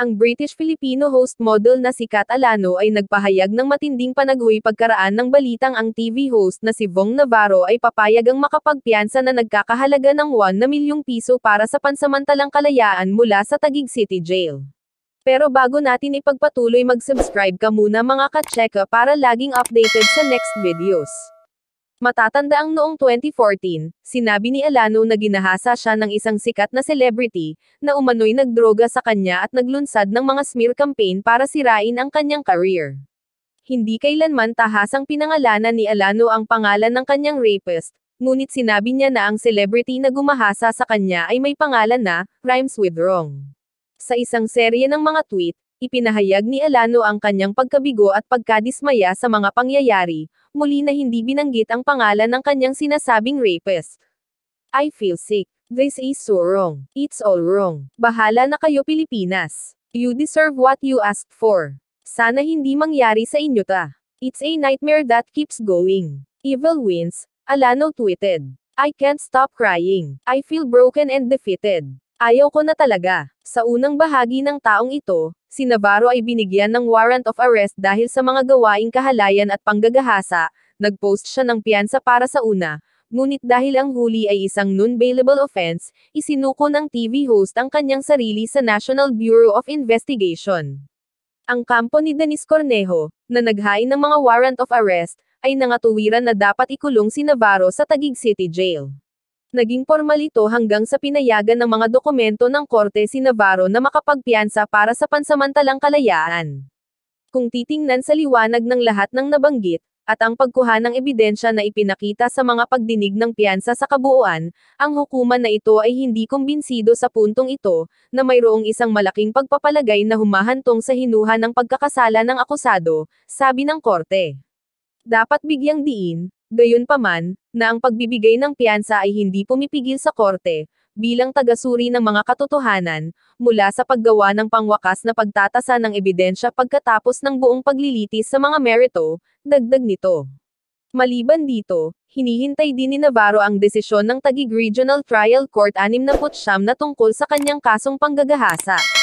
Ang British-Filipino host model na si Kat Alano ay nagpahayag ng matinding panaghoy pagkaraan ng balitang ang TV host na si Vong Navarro ay papayag ang makapagpiansa na nagkakahalaga ng 1 na milyong piso para sa pansamantalang kalayaan mula sa Tagig City Jail. Pero bago natin ipagpatuloy mag-subscribe ka muna mga ka-checka para laging updated sa next videos. Matatandaang noong 2014, sinabi ni Alano na ginahasa siya ng isang sikat na celebrity, na umano'y nagdroga sa kanya at naglunsad ng mga smear campaign para sirain ang kanyang career. Hindi kailanman tahasang pinangalanan ni Alano ang pangalan ng kanyang rapist, ngunit sinabi niya na ang celebrity na gumahasa sa kanya ay may pangalan na, rhymes with wrong. Sa isang serye ng mga tweet, Ipinahayag ni Alano ang kanyang pagkabigo at pagkadismaya sa mga pangyayari, muli na hindi binanggit ang pangalan ng kanyang sinasabing rapist. I feel sick. This is so wrong. It's all wrong. Bahala na kayo Pilipinas. You deserve what you asked for. Sana hindi mangyari sa inyo ta. It's a nightmare that keeps going. Evil wins, Alano tweeted. I can't stop crying. I feel broken and defeated. Ayaw ko na talaga. Sa unang bahagi ng taong ito, si Navarro ay binigyan ng warrant of arrest dahil sa mga gawaing kahalayan at panggagahasa, nagpost siya ng piyansa para sa una, ngunit dahil ang huli ay isang non-bailable offense, isinuko ng TV host ang kanyang sarili sa National Bureau of Investigation. Ang kampo ni Dennis Cornejo, na naghain ng mga warrant of arrest, ay nangatuwiran na dapat ikulong si Navarro sa Tagig City Jail. Naging formal ito hanggang sa pinayagan ng mga dokumento ng korte si Navarro na makapagpiansa para sa pansamantalang kalayaan. Kung titingnan sa liwanag ng lahat ng nabanggit, at ang pagkuha ng ebidensya na ipinakita sa mga pagdinig ng piyansa sa kabuuan, ang hukuman na ito ay hindi kumbinsido sa puntong ito, na mayroong isang malaking pagpapalagay na humahantong sa hinuha ng pagkakasala ng akusado, sabi ng korte. Dapat bigyang diin, Gayunpaman, na ang pagbibigay ng piyansa ay hindi pumipigil sa korte, bilang tagasuri ng mga katotohanan, mula sa paggawa ng pangwakas na pagtatasa ng ebidensya pagkatapos ng buong paglilitis sa mga merito, dagdag nito. Maliban dito, hinihintay din ni Navarro ang desisyon ng Tagig Regional Trial Court 69 na tungkol sa kanyang kasong panggagahasa.